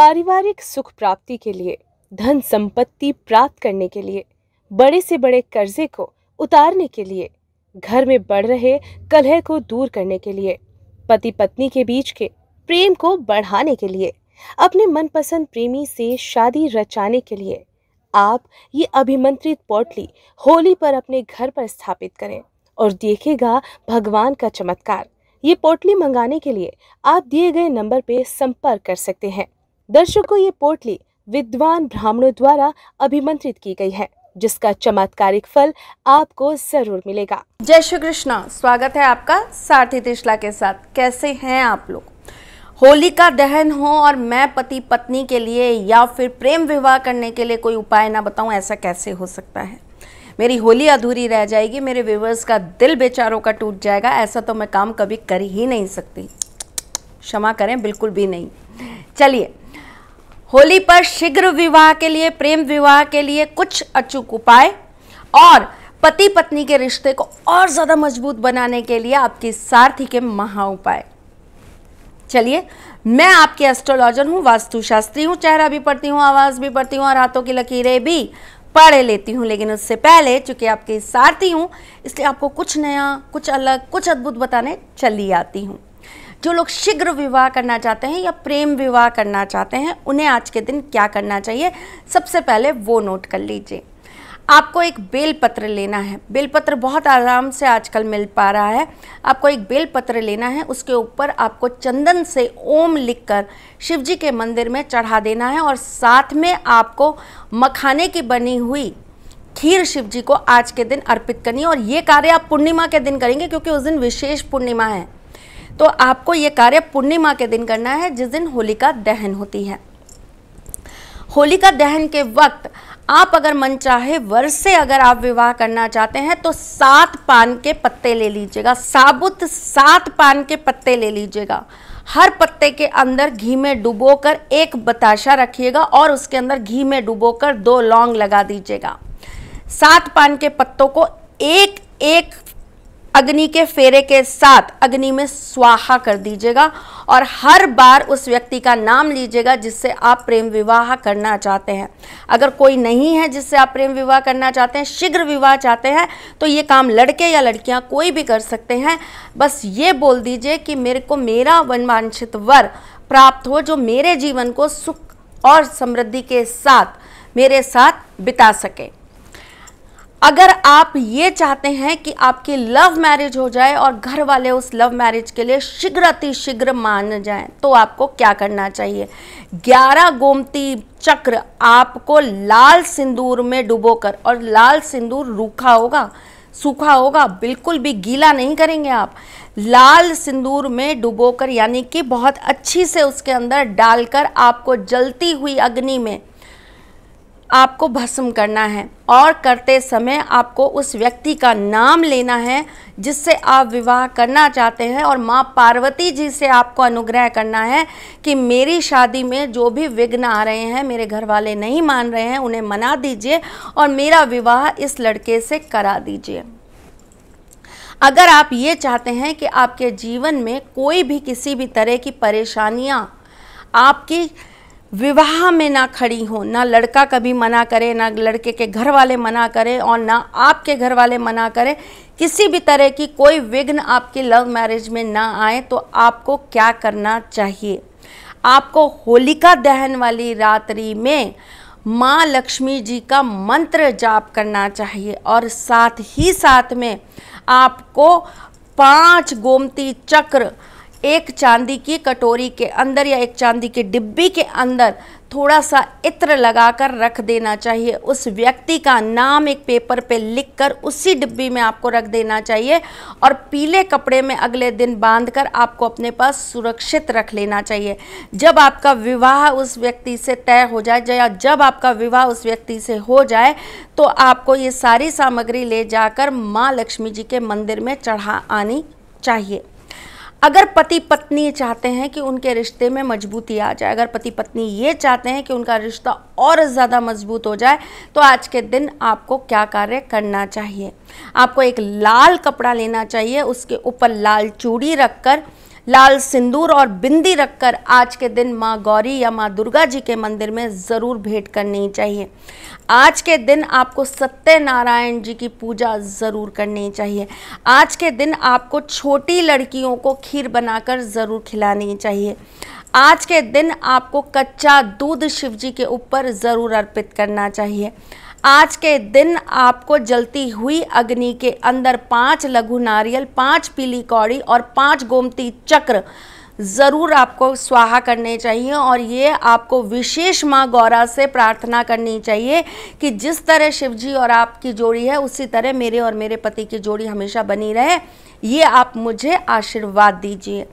पारिवारिक सुख प्राप्ति के लिए धन संपत्ति प्राप्त करने के लिए बड़े से बड़े कर्जे को उतारने के लिए घर में बढ़ रहे कलह को दूर करने के लिए पति पत्नी के बीच के प्रेम को बढ़ाने के लिए अपने मनपसंद प्रेमी से शादी रचाने के लिए आप ये अभिमंत्रित पोटली होली पर अपने घर पर स्थापित करें और देखेगा भगवान का चमत्कार ये पोटली मंगाने के लिए आप दिए गए नंबर पर संपर्क कर सकते हैं दर्शकों ये पोटली विद्वान ब्राह्मणों द्वारा अभिमंत्रित की गई है जिसका चमत्कारिक फल आपको जरूर मिलेगा जय श्री कृष्णा स्वागत है आपका सारथी तिशला के साथ कैसे हैं आप लोग होली का दहन हो और मैं पति पत्नी के लिए या फिर प्रेम विवाह करने के लिए कोई उपाय ना बताऊं ऐसा कैसे हो सकता है मेरी होली अधूरी रह जाएगी मेरे व्यूवर्स का दिल बेचारों का टूट जाएगा ऐसा तो मैं काम कभी कर ही नहीं सकती क्षमा करें बिल्कुल भी नहीं चलिए होली पर शीघ्र विवाह के लिए प्रेम विवाह के लिए कुछ अचूक उपाय और पति पत्नी के रिश्ते को और ज़्यादा मजबूत बनाने के लिए आपकी सारथी के महा उपाय चलिए मैं आपकी एस्ट्रोलॉजर हूँ वास्तुशास्त्री हूँ चेहरा भी पढ़ती हूँ आवाज़ भी पढ़ती हूँ और हाथों की लकीरें भी पढ़ लेती हूँ लेकिन उससे पहले चूंकि आपकी सारथी हूँ इसलिए आपको कुछ नया कुछ अलग कुछ अद्भुत बताने चली आती हूँ जो लोग शीघ्र विवाह करना चाहते हैं या प्रेम विवाह करना चाहते हैं उन्हें आज के दिन क्या करना चाहिए सबसे पहले वो नोट कर लीजिए आपको एक बेलपत्र लेना है बेलपत्र बहुत आराम से आजकल मिल पा रहा है आपको एक बेलपत्र लेना है उसके ऊपर आपको चंदन से ओम लिखकर शिवजी के मंदिर में चढ़ा देना है और साथ में आपको मखाने की बनी हुई खीर शिव जी को आज के दिन अर्पित करनी है और ये कार्य आप पूर्णिमा के दिन करेंगे क्योंकि उस दिन विशेष पूर्णिमा है तो आपको ये कार्य पूर्णिमा के दिन करना है जिस दिन होलिका दहन होती है होलिका दहन के वक्त आप अगर मन चाहे वर्ष से अगर आप विवाह करना चाहते हैं तो सात पान के पत्ते ले लीजिएगा साबुत सात पान के पत्ते ले लीजिएगा हर पत्ते के अंदर घी में डुबोकर एक बताशा रखिएगा और उसके अंदर घी में डुबोकर दो लौंग लगा दीजिएगा सात पान के पत्तों को एक एक अग्नि के फेरे के साथ अग्नि में स्वाहा कर दीजिएगा और हर बार उस व्यक्ति का नाम लीजिएगा जिससे आप प्रेम विवाह करना चाहते हैं अगर कोई नहीं है जिससे आप प्रेम विवाह करना चाहते हैं शीघ्र विवाह चाहते हैं तो ये काम लड़के या लड़कियां कोई भी कर सकते हैं बस ये बोल दीजिए कि मेरे को मेरा वनवांछित वर प्राप्त हो जो मेरे जीवन को सुख और समृद्धि के साथ मेरे साथ बिता सके अगर आप ये चाहते हैं कि आपकी लव मैरिज हो जाए और घर वाले उस लव मैरिज के लिए शीघ्र अतिशीघ्र मान जाएं तो आपको क्या करना चाहिए 11 गोमती चक्र आपको लाल सिंदूर में डुबोकर और लाल सिंदूर रूखा होगा सूखा होगा बिल्कुल भी गीला नहीं करेंगे आप लाल सिंदूर में डुबोकर यानी कि बहुत अच्छी से उसके अंदर डालकर आपको जलती हुई अग्नि में आपको भस्म करना है और करते समय आपको उस व्यक्ति का नाम लेना है जिससे आप विवाह करना चाहते हैं और माँ पार्वती जी से आपको अनुग्रह करना है कि मेरी शादी में जो भी विघ्न आ रहे हैं मेरे घर वाले नहीं मान रहे हैं उन्हें मना दीजिए और मेरा विवाह इस लड़के से करा दीजिए अगर आप ये चाहते हैं कि आपके जीवन में कोई भी किसी भी तरह की परेशानियाँ आपकी विवाह में ना खड़ी हो ना लड़का कभी मना करे ना लड़के के घर वाले मना करें और ना आपके घर वाले मना करें किसी भी तरह की कोई विघ्न आपके लव मैरिज में ना आए तो आपको क्या करना चाहिए आपको होलिका दहन वाली रात्रि में माँ लक्ष्मी जी का मंत्र जाप करना चाहिए और साथ ही साथ में आपको पांच गोमती चक्र एक चांदी की कटोरी के अंदर या एक चांदी के डिब्बी के अंदर थोड़ा सा इत्र लगाकर रख देना चाहिए उस व्यक्ति का नाम एक पेपर पे लिखकर उसी डिब्बी में आपको रख देना चाहिए और पीले कपड़े में अगले दिन बांधकर आपको अपने पास सुरक्षित रख लेना चाहिए जब आपका विवाह उस व्यक्ति से तय हो जाए या जब आपका विवाह उस व्यक्ति से हो जाए तो आपको ये सारी सामग्री ले जाकर माँ लक्ष्मी जी के मंदिर में चढ़ा आनी चाहिए अगर पति पत्नी चाहते हैं कि उनके रिश्ते में मजबूती आ जाए अगर पति पत्नी ये चाहते हैं कि उनका रिश्ता और ज़्यादा मजबूत हो जाए तो आज के दिन आपको क्या कार्य करना चाहिए आपको एक लाल कपड़ा लेना चाहिए उसके ऊपर लाल चूड़ी रखकर लाल सिंदूर और बिंदी रखकर आज के दिन माँ गौरी या माँ दुर्गा जी के मंदिर में ज़रूर भेंट करनी चाहिए आज के दिन आपको सत्यनारायण जी की पूजा ज़रूर करनी चाहिए आज के दिन आपको छोटी लड़कियों को खीर बनाकर ज़रूर खिलानी चाहिए आज के दिन आपको कच्चा दूध शिव जी के ऊपर ज़रूर अर्पित करना चाहिए आज के दिन आपको जलती हुई अग्नि के अंदर पांच लघु नारियल पांच पीली कौड़ी और पांच गोमती चक्र ज़रूर आपको स्वाहा करने चाहिए और ये आपको विशेष माँ गौरा से प्रार्थना करनी चाहिए कि जिस तरह शिव जी और आपकी जोड़ी है उसी तरह मेरे और मेरे पति की जोड़ी हमेशा बनी रहे ये आप मुझे आशीर्वाद दीजिए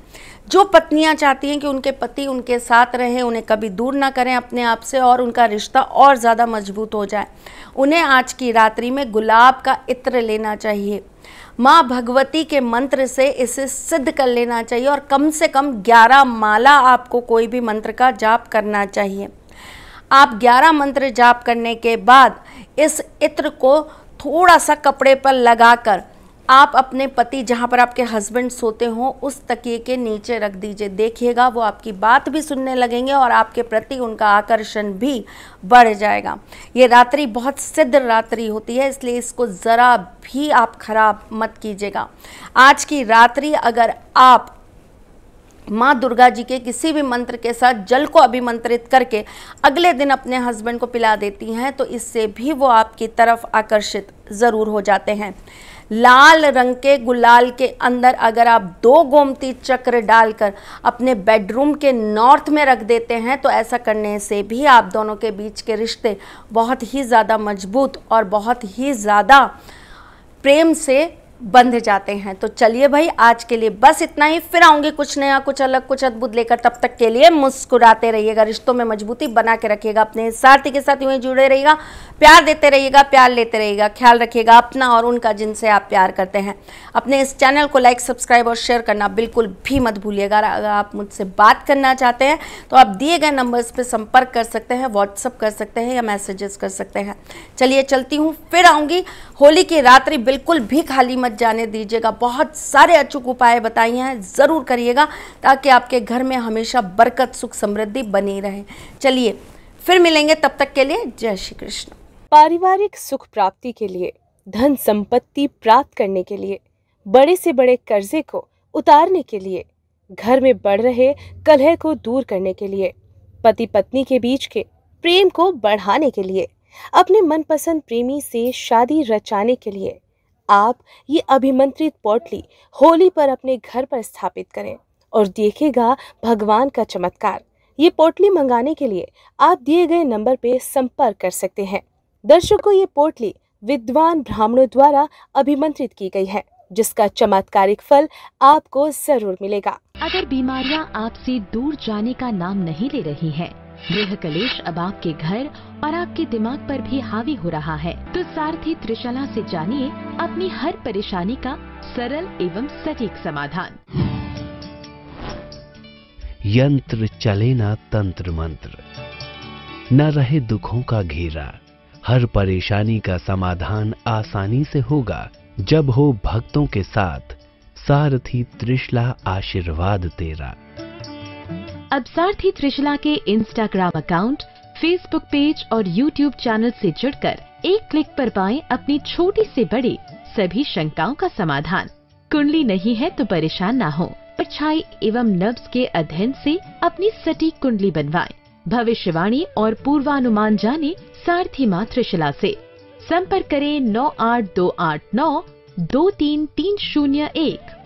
जो पत्नियां चाहती हैं कि उनके पति उनके साथ रहें उन्हें कभी दूर ना करें अपने आप से और उनका रिश्ता और ज़्यादा मजबूत हो जाए उन्हें आज की रात्रि में गुलाब का इत्र लेना चाहिए माँ भगवती के मंत्र से इसे सिद्ध कर लेना चाहिए और कम से कम 11 माला आपको कोई भी मंत्र का जाप करना चाहिए आप 11 मंत्र जाप करने के बाद इस इत्र को थोड़ा सा कपड़े पर लगाकर आप अपने पति जहाँ पर आपके हस्बैंड सोते हों उस तकिए के नीचे रख दीजिए देखिएगा वो आपकी बात भी सुनने लगेंगे और आपके प्रति उनका आकर्षण भी बढ़ जाएगा ये रात्रि बहुत सिद्ध रात्रि होती है इसलिए इसको ज़रा भी आप खराब मत कीजिएगा आज की रात्रि अगर आप माँ दुर्गा जी के किसी भी मंत्र के साथ जल को अभिमंत्रित करके अगले दिन अपने हस्बैंड को पिला देती हैं तो इससे भी वो आपकी तरफ आकर्षित ज़रूर हो जाते हैं लाल रंग के गुलाल के अंदर अगर आप दो गोमती चक्र डालकर अपने बेडरूम के नॉर्थ में रख देते हैं तो ऐसा करने से भी आप दोनों के बीच के रिश्ते बहुत ही ज़्यादा मजबूत और बहुत ही ज़्यादा प्रेम से बंध जाते हैं तो चलिए भाई आज के लिए बस इतना ही फिर आऊंगी कुछ नया कुछ अलग कुछ अद्भुत लेकर तब तक के लिए मुस्कुराते रहिएगा रिश्तों में मजबूती बना के रखिएगा अपने साथी के साथ यूं जुड़े रहिएगा प्यार देते रहिएगा प्यार लेते रहिएगा ख्याल रखिएगा अपना और उनका जिनसे आप प्यार करते हैं अपने इस चैनल को लाइक सब्सक्राइब और शेयर करना बिल्कुल भी मत भूलिएगा अगर आप मुझसे बात करना चाहते हैं तो आप दिए गए नंबर्स पर संपर्क कर सकते हैं व्हाट्सअप कर सकते हैं या मैसेजेस कर सकते हैं चलिए चलती हूँ फिर आऊँगी होली की रात्रि बिल्कुल भी खाली मत जाने दीजिएगा बहुत सारे अचूक उपाय बताए हैं ज़रूर करिएगा ताकि आपके घर में हमेशा बरकत सुख समृद्धि बनी रहे चलिए फिर मिलेंगे तब तक के लिए जय श्री कृष्ण पारिवारिक सुख प्राप्ति के लिए धन संपत्ति प्राप्त करने के लिए बड़े से बड़े कर्जे को उतारने के लिए घर में बढ़ रहे कलह को दूर करने के लिए पति पत्नी के बीच के प्रेम को बढ़ाने के लिए अपने मनपसंद प्रेमी से शादी रचाने के लिए आप ये अभिमंत्रित पोटली होली पर अपने घर पर स्थापित करें और देखेगा भगवान का चमत्कार ये पोटली मंगाने के लिए आप दिए गए नंबर पर संपर्क कर सकते हैं दर्शकों ये पोटली विद्वान ब्राह्मणों द्वारा अभिमंत्रित की गई है जिसका चमत्कारिक फल आपको जरूर मिलेगा अगर बीमारियां आपसे दूर जाने का नाम नहीं ले रही हैं, गृह कलेश अब आपके घर और आपके दिमाग पर भी हावी हो रहा है तो सारथी त्रिशला से जानिए अपनी हर परेशानी का सरल एवं सटीक समाधान यंत्र चले ना तंत्र मंत्र न रहे दुखों का घेरा हर परेशानी का समाधान आसानी से होगा जब हो भक्तों के साथ सारथी त्रिशला आशीर्वाद तेरा अब सारथी त्रिशला के इंस्टाग्राम अकाउंट फेसबुक पेज और यूट्यूब चैनल से जुड़कर एक क्लिक पर पाएं अपनी छोटी से बड़ी सभी शंकाओं का समाधान कुंडली नहीं है तो परेशान ना हो परछाई एवं नब्स के अध्ययन से अपनी सटीक कुंडली बनवाएं भविष्यवाणी और पूर्वानुमान जाने सारथी माँ त्रिशला ऐसी संपर्क करें नौ आठ दो आठ नौ दो तीन तीन शून्य एक